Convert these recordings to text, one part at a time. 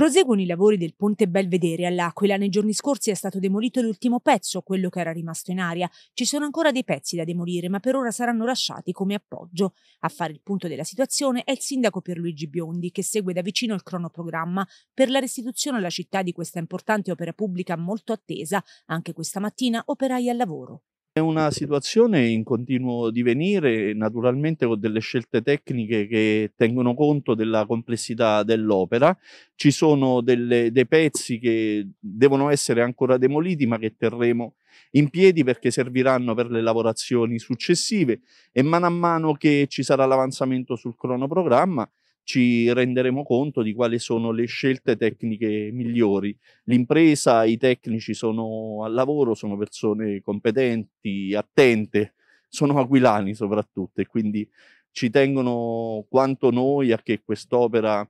Proseguono i lavori del Ponte Belvedere all'Aquila. Nei giorni scorsi è stato demolito l'ultimo pezzo, quello che era rimasto in aria. Ci sono ancora dei pezzi da demolire, ma per ora saranno lasciati come appoggio. A fare il punto della situazione è il sindaco Pierluigi Biondi, che segue da vicino il cronoprogramma per la restituzione alla città di questa importante opera pubblica molto attesa. Anche questa mattina operai al lavoro. È una situazione in continuo divenire, naturalmente con delle scelte tecniche che tengono conto della complessità dell'opera. Ci sono delle, dei pezzi che devono essere ancora demoliti ma che terremo in piedi perché serviranno per le lavorazioni successive e man mano che ci sarà l'avanzamento sul cronoprogramma ci renderemo conto di quali sono le scelte tecniche migliori. L'impresa, i tecnici sono al lavoro, sono persone competenti, attente, sono aquilani soprattutto e quindi ci tengono quanto noi a che quest'opera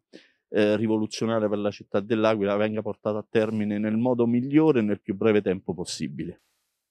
eh, rivoluzionaria per la città dell'Aquila venga portata a termine nel modo migliore e nel più breve tempo possibile.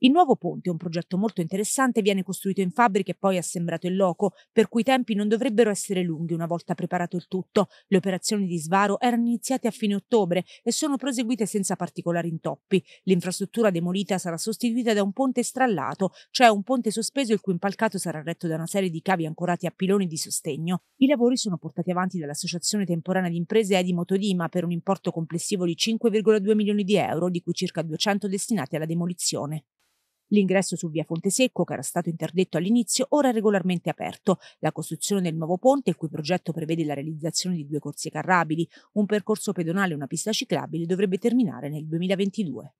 Il nuovo ponte, un progetto molto interessante, viene costruito in fabbrica e poi assemblato in loco, per cui i tempi non dovrebbero essere lunghi una volta preparato il tutto. Le operazioni di svaro erano iniziate a fine ottobre e sono proseguite senza particolari intoppi. L'infrastruttura demolita sarà sostituita da un ponte strallato, cioè un ponte sospeso il cui impalcato sarà retto da una serie di cavi ancorati a piloni di sostegno. I lavori sono portati avanti dall'Associazione Temporanea di Imprese Edi Motodima per un importo complessivo di 5,2 milioni di euro, di cui circa 200 destinati alla demolizione. L'ingresso su via Fontesecco, che era stato interdetto all'inizio, ora è regolarmente aperto. La costruzione del nuovo ponte, il cui progetto prevede la realizzazione di due corsie carrabili, un percorso pedonale e una pista ciclabile, dovrebbe terminare nel 2022.